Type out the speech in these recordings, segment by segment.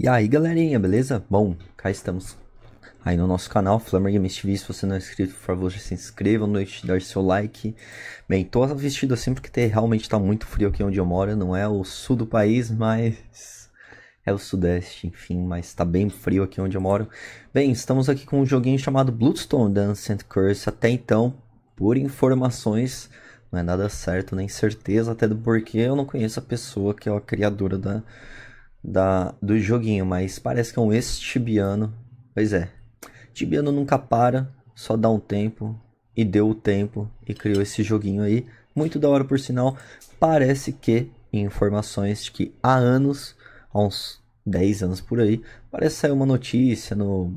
E aí galerinha, beleza? Bom, cá estamos aí no nosso canal Flammer Games TV. Se você não é inscrito, por favor, já se inscreva, não deixe de dar seu like. Bem, tô vestido assim porque realmente tá muito frio aqui onde eu moro. Não é o sul do país, mas é o sudeste, enfim, mas tá bem frio aqui onde eu moro. Bem, estamos aqui com um joguinho chamado Bloodstone Dance and Curse. Até então, por informações, não é nada certo, nem certeza até do porquê eu não conheço a pessoa que é a criadora da da, do joguinho, mas parece que é um ex-tibiano. Pois é. Tibiano nunca para, só dá um tempo e deu o tempo e criou esse joguinho aí. Muito da hora, por sinal. Parece que informações de que há anos, há uns 10 anos por aí, parece sair uma notícia no,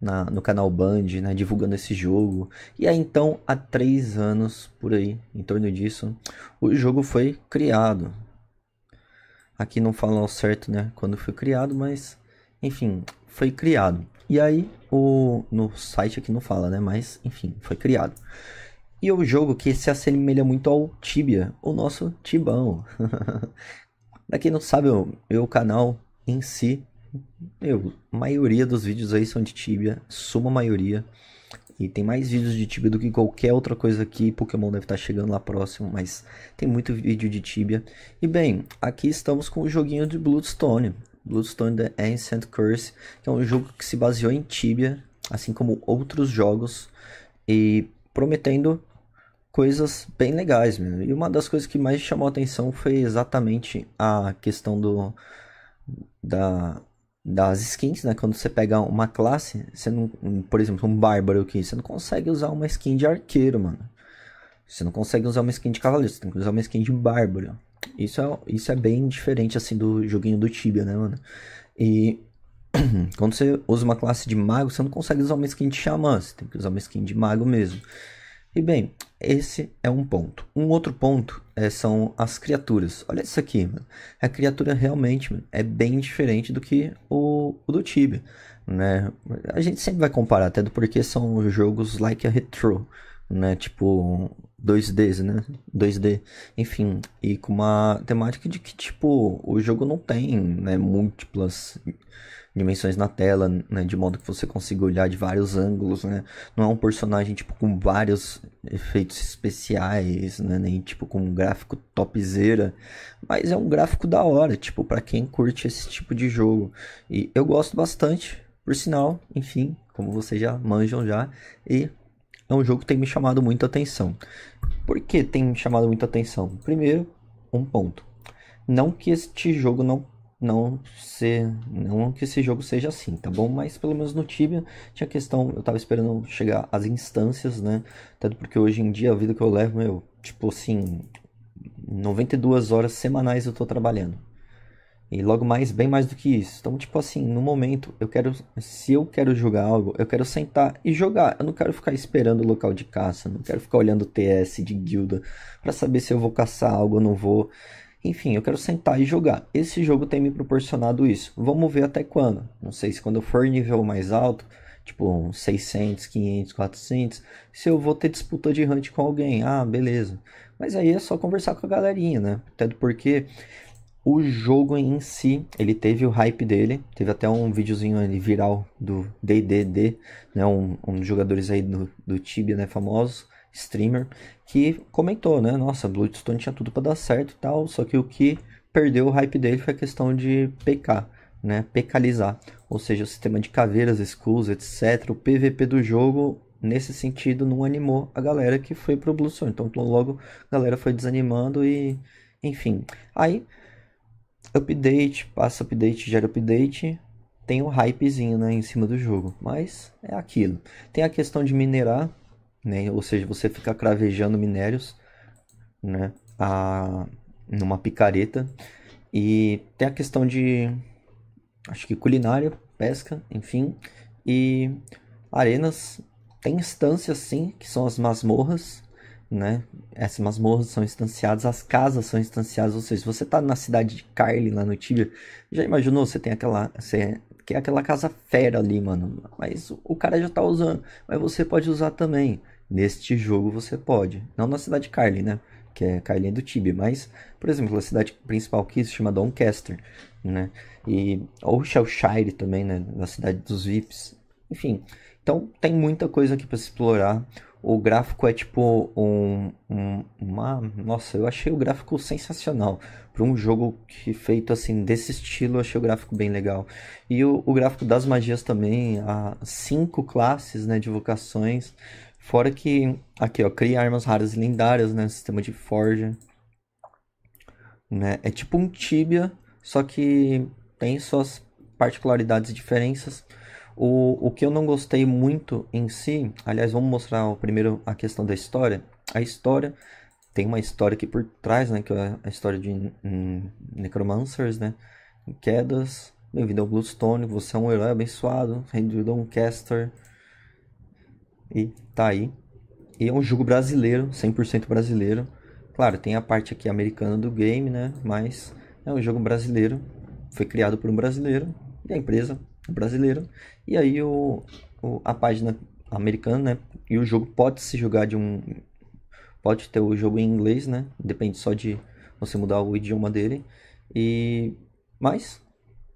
na, no canal Band, né, divulgando esse jogo. E aí então, há 3 anos por aí, em torno disso, o jogo foi criado. Aqui não fala ao certo, né? Quando foi criado, mas enfim, foi criado. E aí, o, no site aqui não fala, né? Mas, enfim, foi criado. E é o jogo que se assemelha muito ao Tibia, o nosso Tibão. pra quem não sabe, o meu canal em si, eu, a maioria dos vídeos aí são de Tibia, suma maioria. E tem mais vídeos de Tibia do que qualquer outra coisa aqui. Pokémon deve estar tá chegando lá próximo, mas tem muito vídeo de Tibia. E bem, aqui estamos com o joguinho de Bloodstone. Bloodstone The Ancient Curse, que é um jogo que se baseou em Tibia, assim como outros jogos, e prometendo coisas bem legais, mesmo. E uma das coisas que mais chamou a atenção foi exatamente a questão do da das skins, né? Quando você pega uma classe, você não, por exemplo, um bárbaro aqui, você não consegue usar uma skin de arqueiro, mano. Você não consegue usar uma skin de cavaleiro, você tem que usar uma skin de bárbaro. Isso é, isso é bem diferente assim do joguinho do Tibia, né, mano? E quando você usa uma classe de mago, você não consegue usar uma skin de xamã, você tem que usar uma skin de mago mesmo. E bem, esse é um ponto. Um outro ponto é, são as criaturas. Olha isso aqui, mano. A criatura realmente mano, é bem diferente do que o, o do Tibia, né? A gente sempre vai comparar, até do porquê são jogos like a retro, né? Tipo 2Ds, né? 2D, enfim, e com uma temática de que tipo o jogo não tem, né, múltiplas dimensões na tela, né, de modo que você consiga olhar de vários ângulos, né? Não é um personagem tipo com vários efeitos especiais, né, nem tipo com um gráfico topzera, mas é um gráfico da hora, tipo para quem curte esse tipo de jogo. E eu gosto bastante, por sinal, enfim, como vocês já manjam já, e é um jogo que tem me chamado muita atenção. Por que tem me chamado muita atenção? Primeiro, um ponto. Não que este jogo não não ser, não que esse jogo seja assim, tá bom? Mas pelo menos no Tibia tinha questão, eu tava esperando chegar às instâncias, né? Tanto porque hoje em dia a vida que eu levo, meu, tipo assim, 92 horas semanais eu tô trabalhando. E logo mais, bem mais do que isso. Então, tipo assim, no momento, eu quero. Se eu quero jogar algo, eu quero sentar e jogar. Eu não quero ficar esperando o local de caça. Não quero ficar olhando o TS de guilda para saber se eu vou caçar algo ou não vou. Enfim, eu quero sentar e jogar. Esse jogo tem me proporcionado isso. Vamos ver até quando. Não sei se quando eu for nível mais alto, tipo uns 600, 500, 400, se eu vou ter disputa de hunt com alguém. Ah, beleza. Mas aí é só conversar com a galerinha, né? Até porque o jogo em si, ele teve o hype dele, teve até um videozinho ali viral do DDD né, um, um dos jogadores aí do, do Tibia, né, famosos, streamer, que comentou, né? Nossa, Bloodstone tinha tudo para dar certo e tal, só que o que perdeu o hype dele foi a questão de PK, né? PKalizar, ou seja, o sistema de caveiras, schools, etc. O PVP do jogo, nesse sentido, não animou a galera que foi pro Bloodstone. Então, logo a galera foi desanimando e. Enfim. Aí, update, passa update, gera update, tem um hypezinho né, em cima do jogo, mas é aquilo. Tem a questão de minerar, né? Ou seja, você fica cravejando minérios, né? A, numa picareta. E tem a questão de, acho que culinária, pesca, enfim. E arenas, tem instâncias sim, que são as masmorras, né? Essas masmorras são instanciadas, as casas são instanciadas, ou seja, você tá na cidade de Carly, lá no Tibia, já imaginou, você tem aquela, você é aquela casa fera ali, mano, mas o, o cara já tá usando, mas você pode usar também, Neste jogo você pode. Não na cidade de né? Que é Carly do Tibe mas, por exemplo, a cidade principal que se chama Doncaster, né? E, ou Shellshire também, né? Na cidade dos VIPs. Enfim, então tem muita coisa aqui para se explorar. O gráfico é tipo um, um, uma. Nossa, eu achei o gráfico sensacional. Para um jogo que feito assim, desse estilo, eu achei o gráfico bem legal. E o, o gráfico das magias também, há cinco classes né, de vocações. Fora que, aqui ó, cria armas raras e lendárias, né? Sistema de forja. Né? É tipo um Tibia, só que tem suas particularidades e diferenças. O, o que eu não gostei muito em si, aliás, vamos mostrar primeiro a questão da história. A história tem uma história aqui por trás, né? Que é a história de Necromancers, né? Quedas. Bem-vindo ao Bloodstone, você é um herói abençoado, rei caster e tá aí. E é um jogo brasileiro, 100% brasileiro. Claro, tem a parte aqui americana do game, né? Mas é um jogo brasileiro. Foi criado por um brasileiro. E a empresa é brasileira. E aí o, o, a página americana, né? E o jogo pode se jogar de um. Pode ter o jogo em inglês, né? Depende só de você mudar o idioma dele. E. Mas,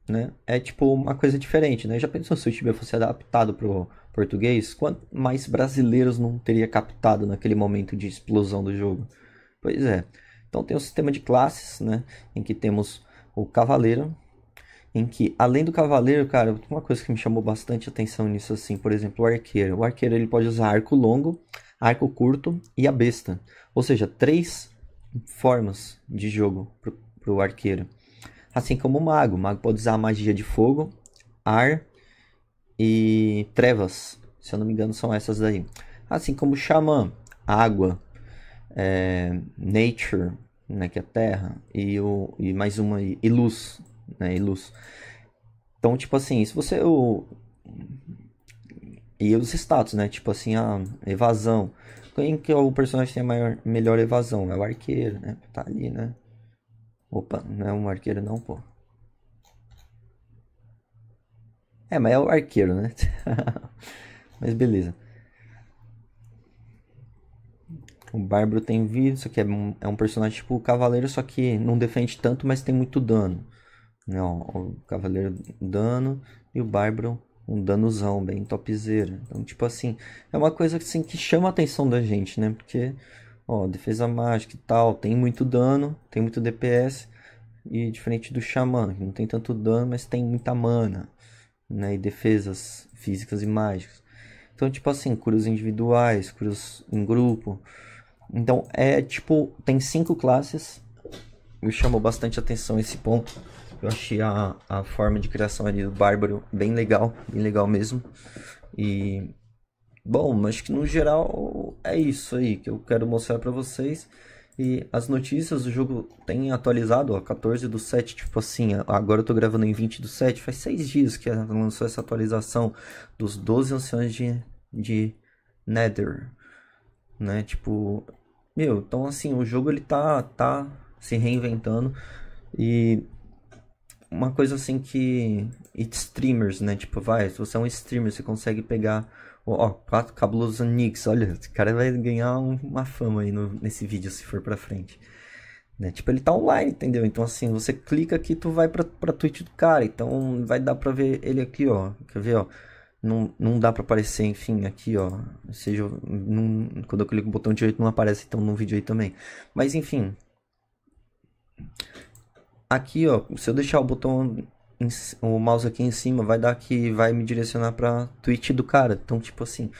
né? É tipo uma coisa diferente, né? Já pensou se o Tibia fosse adaptado pro português, quanto mais brasileiros não teria captado naquele momento de explosão do jogo? Pois é. Então tem o um sistema de classes, né? Em que temos o cavaleiro, em que além do cavaleiro, cara, uma coisa que me chamou bastante atenção nisso assim, por exemplo, o arqueiro. O arqueiro ele pode usar arco longo, arco curto e a besta, ou seja, três formas de jogo pro, pro arqueiro. Assim como o mago, o mago pode usar a magia de fogo, ar e trevas. Se eu não me engano, são essas daí. Assim como xamã, água, é, nature, né, que é terra, e, o, e mais uma e luz, né, e luz. Então, tipo assim, se você... O, e os status, né, tipo assim, a ah, evasão. Quem que é o personagem tem a maior, melhor evasão? É o arqueiro, né, tá ali, né. Opa, não é um arqueiro não, pô. É, mas é o arqueiro, né? mas beleza. O Bárbaro tem vida, só que é um, é um personagem tipo o Cavaleiro, só que não defende tanto, mas tem muito dano. Não, né, o Cavaleiro dano e o Bárbaro um danozão bem topzera. Então, tipo assim, é uma coisa assim, que chama a atenção da gente, né? Porque, ó, defesa mágica e tal, tem muito dano, tem muito DPS. E diferente do Xamã, que não tem tanto dano, mas tem muita mana né? E defesas físicas e mágicas. Então, tipo assim, curas individuais, curas em grupo. Então, é tipo, tem cinco classes. Me chamou bastante atenção esse ponto. Eu achei a, a forma de criação ali do Bárbaro bem legal, bem legal mesmo. E, bom, acho que no geral é isso aí que eu quero mostrar para vocês. E as notícias do jogo tem atualizado, ó, 14 do 7, tipo assim, agora eu tô gravando em 20 do 7, faz 6 dias que lançou essa atualização dos 12 anciões de, de Nether, né, tipo, meu, então assim, o jogo ele tá, tá se reinventando e uma coisa assim que streamers, né, tipo, vai, se você é um streamer, você consegue pegar Ó, quatro cabulosos Knicks, olha, esse cara vai ganhar uma fama aí no, nesse vídeo se for pra frente. Né? Tipo, ele tá online, entendeu? Então, assim, você clica aqui, tu vai pra, pra Twitch do cara. Então, vai dar pra ver ele aqui, ó. Quer ver, ó? Não, não dá pra aparecer, enfim, aqui, ó. seja, não, quando eu clico no botão direito não aparece, então, no vídeo aí também. Mas, enfim. Aqui, ó, se eu deixar o botão em, o mouse aqui em cima vai dar que vai me direcionar para tweet do cara. Então, tipo assim,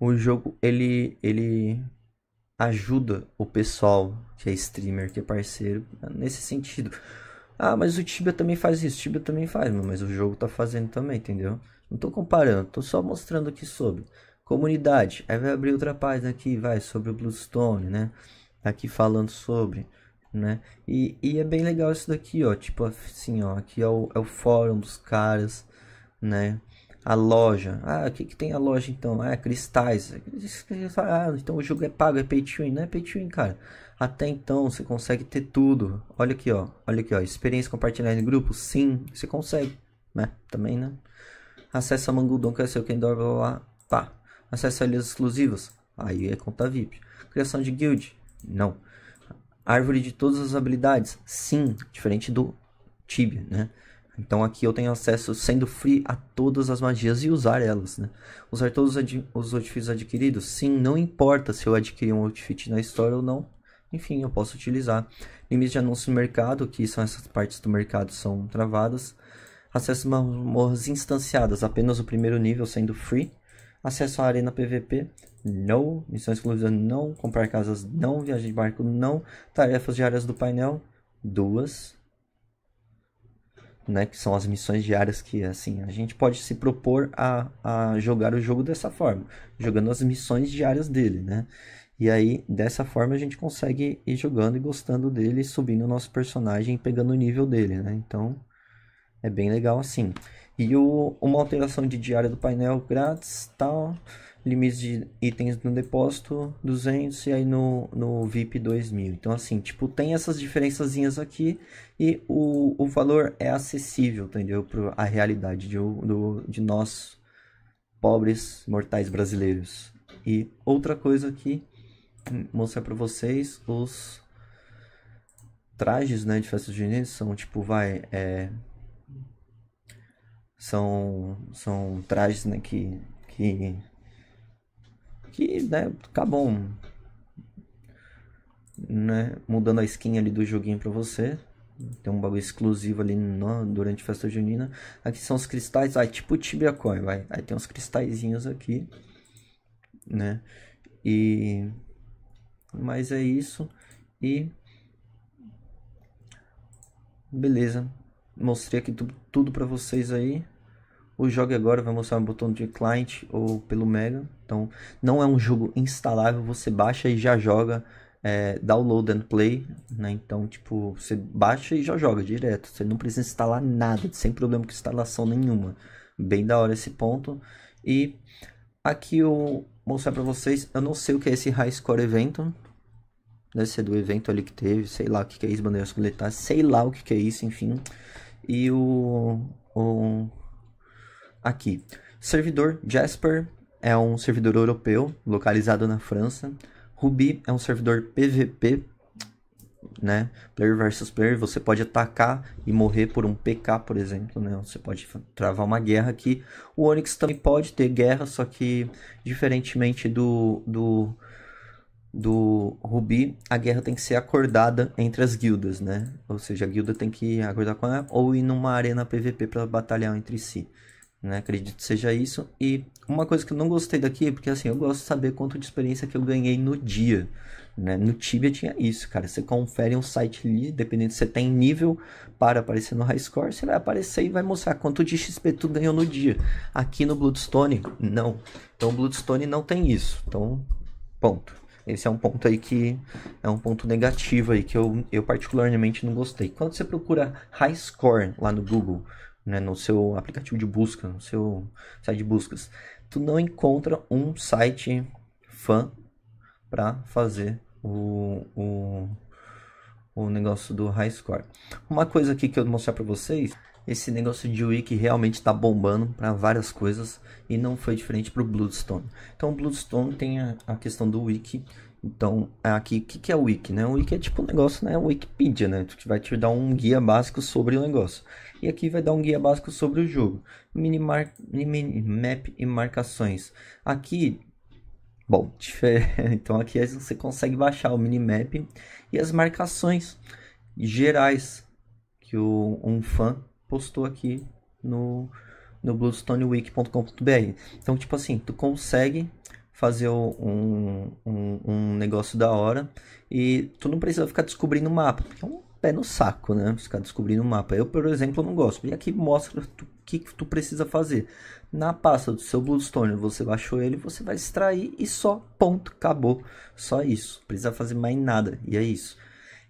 o jogo ele ele ajuda o pessoal que é streamer, que é parceiro nesse sentido. Ah, mas o Tibia também faz isso, Tibia também faz, mas o jogo tá fazendo também, entendeu? Não tô comparando, tô só mostrando aqui sobre comunidade. Aí vai abrir outra página aqui, vai sobre o Bluestone, né? Aqui falando sobre né? E, e é bem legal isso daqui, ó. Tipo assim, ó. Aqui é o, é o fórum dos caras, né? A loja. Ah, o que, que tem a loja então? Ah, é cristais. Ah, então o jogo é pago, é pay to win. Não é pay to win, cara. Até então você consegue ter tudo. Olha aqui, ó. Olha aqui, ó. Experiência compartilhada em grupo? Sim, você consegue, né? Também, né? acesso a Mangudon, quer ser seu Kendor, blá blá Tá. Acesso a ilhas exclusivas? Aí é conta VIP. Criação de guild? Não árvore de todas as habilidades? Sim, diferente do Tibia, né? Então aqui eu tenho acesso, sendo free, a todas as magias e usar elas, né? Usar todos os outfits adquiridos? Sim, não importa se eu adquiri um outfit na história ou não. Enfim, eu posso utilizar. Limites de anúncio no mercado, que são essas partes do mercado, são travadas. Acesso a masmorras instanciadas, apenas o primeiro nível sendo free. Acesso à arena PVP, não missões exclusivas, não comprar casas, não viagem de barco, não tarefas diárias do painel, duas, né, que são as missões diárias que assim a gente pode se propor a, a jogar o jogo dessa forma, jogando as missões diárias dele, né? E aí dessa forma a gente consegue ir jogando e gostando dele, subindo o nosso personagem, pegando o nível dele, né? Então é bem legal assim. E o, uma alteração de diária do painel grátis, tal. Tá limites de itens no depósito 200 e aí no, no VIP 2000. Então, assim, tipo, tem essas diferençazinhas aqui e o, o valor é acessível, entendeu? Para a realidade de, do, de nós, pobres mortais brasileiros. E outra coisa aqui, mostrar para vocês os trajes né, de festas juninas são tipo, vai. É, são, são trajes né, que, que que, né, acabam tá né, mudando a skin ali do joguinho para você. Tem um bagulho exclusivo ali no, durante a festa junina. Aqui são os cristais, ah, tipo Tibia Coin, vai. Aí tem uns cristalzinhos aqui, né? E mas é isso e beleza. Mostrei aqui tudo, tudo para vocês aí. O jogo Agora vai mostrar um botão de client ou pelo Mega. Então, não é um jogo instalável, você baixa e já joga. É, download and play, né? Então, tipo, você baixa e já joga direto. Você não precisa instalar nada, sem problema com instalação nenhuma. Bem da hora esse ponto. E aqui eu mostrar para vocês, eu não sei o que é esse High Score Evento. Deve né? ser é do evento ali que teve, sei lá o que, que é isso, bandeiras coletar, sei lá o que, que é isso, enfim. E o, o aqui. Servidor Jasper é um servidor europeu localizado na França. Ruby é um servidor PVP, né? Player versus player, você pode atacar e morrer por um PK, por exemplo, né? Você pode travar uma guerra aqui. O Onix também pode ter guerra, só que diferentemente do do do Ruby, a guerra tem que ser acordada entre as guildas, né? Ou seja, a guilda tem que acordar com ela ou ir numa arena PVP para batalhar entre si né? Acredito que seja isso. E uma coisa que eu não gostei daqui, é porque assim, eu gosto de saber quanto de experiência que eu ganhei no dia. Né? No Tibia tinha isso, cara. Você confere um site ali, dependendo se você tem nível para aparecer no High Score, você vai aparecer e vai mostrar quanto de XP tu ganhou no dia. Aqui no Bloodstone, não. Então o Bloodstone não tem isso. Então, ponto. Esse é um ponto aí que é um ponto negativo aí que eu, eu particularmente não gostei. Quando você procura High Score lá no Google, né, no seu aplicativo de busca, no seu site de buscas, tu não encontra um site fã para fazer o, o, o negócio do high score. Uma coisa aqui que eu vou mostrar para vocês esse negócio de wiki realmente está bombando para várias coisas e não foi diferente para o Bloodstone. Então, o Bloodstone tem a, a questão do wiki. Então, é aqui, o que, que é o wiki, né? O wiki é tipo um negócio, né? Wikipedia, né? Que vai te dar um guia básico sobre o negócio. E aqui vai dar um guia básico sobre o jogo. mini minimap e marcações. Aqui Bom, então aqui é, você consegue baixar o minimap e as marcações gerais que o, um fã postou aqui no, no bluestonewiki.com.br. Então, tipo assim, tu consegue fazer um, um, um, negócio da hora e tu não precisa ficar descobrindo o mapa, porque é um pé no saco, né? Ficar descobrindo o mapa. Eu, por exemplo, não gosto. E aqui mostra o que tu precisa fazer. Na pasta do seu Bluestone, você baixou ele, você vai extrair e só, ponto, acabou. Só isso. Precisa fazer mais nada. E é isso.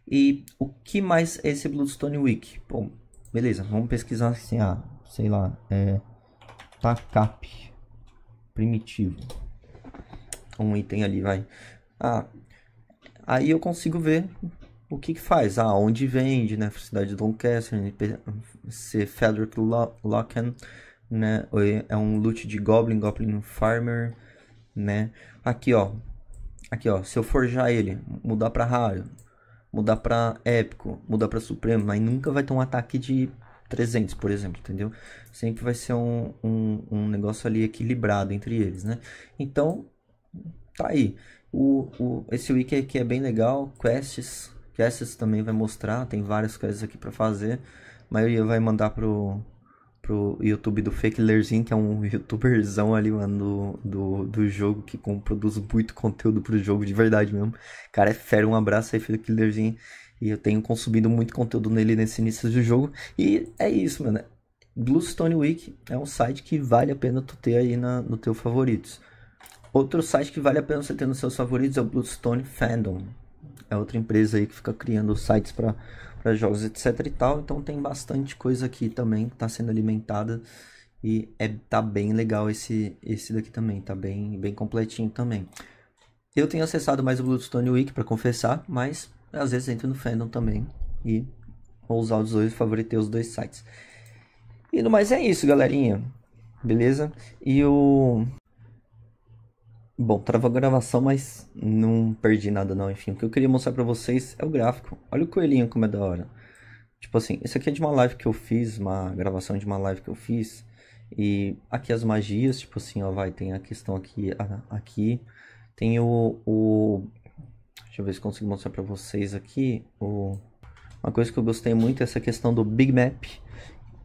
E o que mais é esse Bluestone Wiki? Bom, Beleza, vamos pesquisar assim, ah, sei lá, é TACAP primitivo. Um item ali, vai. Ah, aí eu consigo ver o que, que faz, ah, onde vende, né, cidade de Doncaster, se Frederick Locken, né, é um loot de Goblin, Goblin Farmer, né, aqui ó, aqui ó, se eu forjar ele, mudar para raro, mudar para épico, mudar para supremo, mas nunca vai ter um ataque de 300, por exemplo, entendeu? Sempre vai ser um, um, um negócio ali equilibrado entre eles, né? Então, tá aí. O, o, esse wiki aqui é bem legal, quests, quests também vai mostrar, tem várias quests aqui para fazer. A maioria vai mandar pro pro YouTube do Fakelerzinho, que é um youtuberzão ali, mano, do, do, do jogo, que produz muito conteúdo pro jogo de verdade mesmo. Cara, é fera, um abraço aí, Fakelerzinho. E eu tenho consumido muito conteúdo nele nesse início do jogo. E é isso, mano. Bluestone Week é um site que vale a pena tu ter aí na, no teu favoritos. Outro site que vale a pena você ter nos seus favoritos é o Bluestone Fandom. É outra empresa aí que fica criando sites para para jogos, etc e tal. Então tem bastante coisa aqui também que está sendo alimentada e é, tá bem legal esse esse daqui também, tá bem bem completinho também. Eu tenho acessado mais o Bloodstone Week para confessar, mas às vezes entro no fandom também e vou usar os dois, favoritei os dois sites. E no mais é isso, galerinha. Beleza? E o Bom, travou a gravação, mas não perdi nada não, enfim. O que eu queria mostrar pra vocês é o gráfico. Olha o coelhinho como é da hora. Tipo assim, isso aqui é de uma live que eu fiz, uma gravação de uma live que eu fiz. E aqui as magias, tipo assim, ó, vai, tem a questão aqui, aqui. Tem o, o... Deixa eu ver se consigo mostrar pra vocês aqui. O... Uma coisa que eu gostei muito é essa questão do Big Map.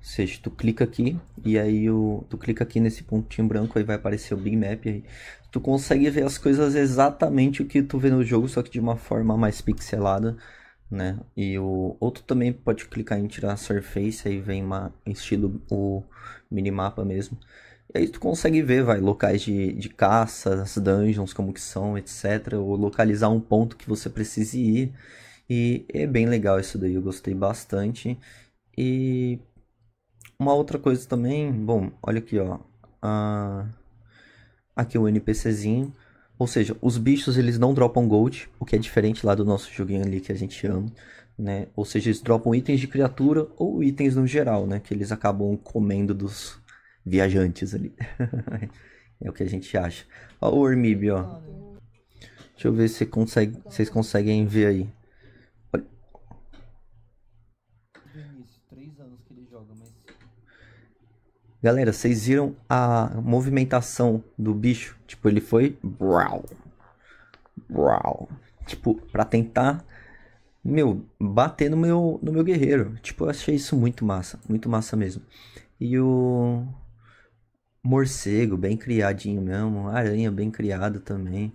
Ou seja, tu clica aqui e aí o, tu clica aqui nesse pontinho branco aí vai aparecer o Big Map aí. Tu consegue ver as coisas exatamente o que tu vê no jogo, só que de uma forma mais pixelada, né? E o outro também pode clicar em tirar a surface aí vem uma estilo o minimapa mesmo. E aí tu consegue ver, vai, locais de, de caça, as dungeons, como que são, etc. Ou localizar um ponto que você precise ir. E é bem legal isso daí, eu gostei bastante. E uma outra coisa também, bom, olha aqui, ó. Ah, aqui o NPCzinho. Ou seja, os bichos eles não dropam gold, o que é diferente lá do nosso joguinho ali que a gente ama, né? Ou seja, eles dropam itens de criatura ou itens no geral, né? Que eles acabam comendo dos viajantes ali. é o que a gente acha. Olha o Ormib, ó. Deixa eu ver se consegue, vocês conseguem ver aí. Galera, vocês viram a movimentação do bicho? Tipo, ele foi. Brau. Brau. Tipo, pra tentar. Meu, bater no meu, no meu guerreiro. Tipo, eu achei isso muito massa. Muito massa mesmo. E o. Morcego, bem criadinho mesmo. Aranha, bem criado também.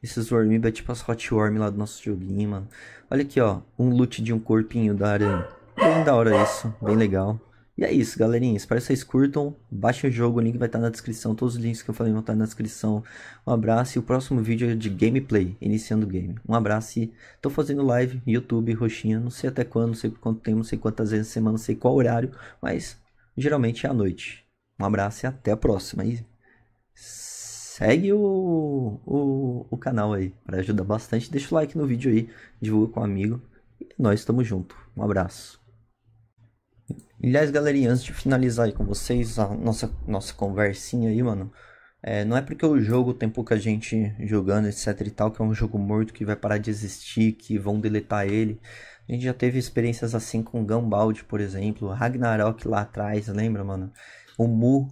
Esses wormib é tipo as hot worm lá do nosso joguinho, mano. Olha aqui, ó. Um loot de um corpinho da aranha. Bem da hora isso. Bem legal. E é isso, galerinha. Espero que vocês curtam. Baixa o jogo, o link vai estar na descrição. Todos os links que eu falei vão estar na descrição. Um abraço e o próximo vídeo é de gameplay, iniciando o game. Um abraço e tô fazendo live, no YouTube, roxinha. Não sei até quando, não sei quanto tempo, não sei quantas vezes na semana, não sei qual horário, mas geralmente é à noite. Um abraço e até a próxima. E segue o, o, o canal aí para ajudar bastante. Deixa o like no vídeo aí, divulga com um amigo. E nós estamos junto. Um abraço. Aliás, galerinha, antes de finalizar aí com vocês a nossa, nossa conversinha aí, mano. É, não é porque o jogo tem pouca gente jogando, etc e tal, que é um jogo morto que vai parar de existir, que vão deletar ele. A gente já teve experiências assim com Gambald, por exemplo, Ragnarok lá atrás, lembra, mano? O Mu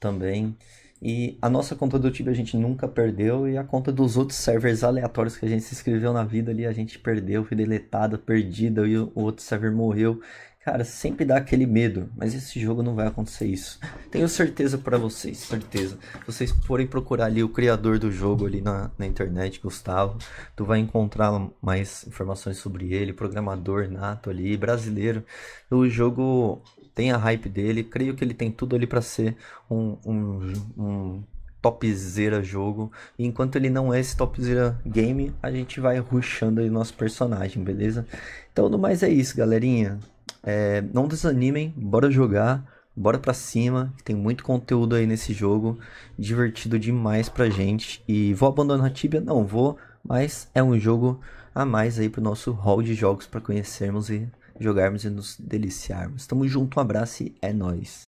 também. E a nossa conta do time a gente nunca perdeu, e a conta dos outros servers aleatórios que a gente se inscreveu na vida ali, a gente perdeu, foi deletada, perdida, e o outro server morreu. Cara, sempre dá aquele medo, mas esse jogo não vai acontecer isso. Tenho certeza para vocês, certeza. Se vocês forem procurar ali o criador do jogo ali na, na internet, Gustavo, tu vai encontrar mais informações sobre ele, programador nato ali, brasileiro. O jogo tem a hype dele, creio que ele tem tudo ali para ser um, um, um topzera jogo. E enquanto ele não é esse topzera game, a gente vai ruxando aí nosso personagem, beleza? Então, no mais é isso, galerinha. É, não desanimem, bora jogar, bora pra cima, tem muito conteúdo aí nesse jogo, divertido demais pra gente. E vou abandonar a Tibia? Não vou, mas é um jogo a mais aí pro nosso hall de jogos para conhecermos e jogarmos e nos deliciarmos. Tamo junto, um abraço e é nóis.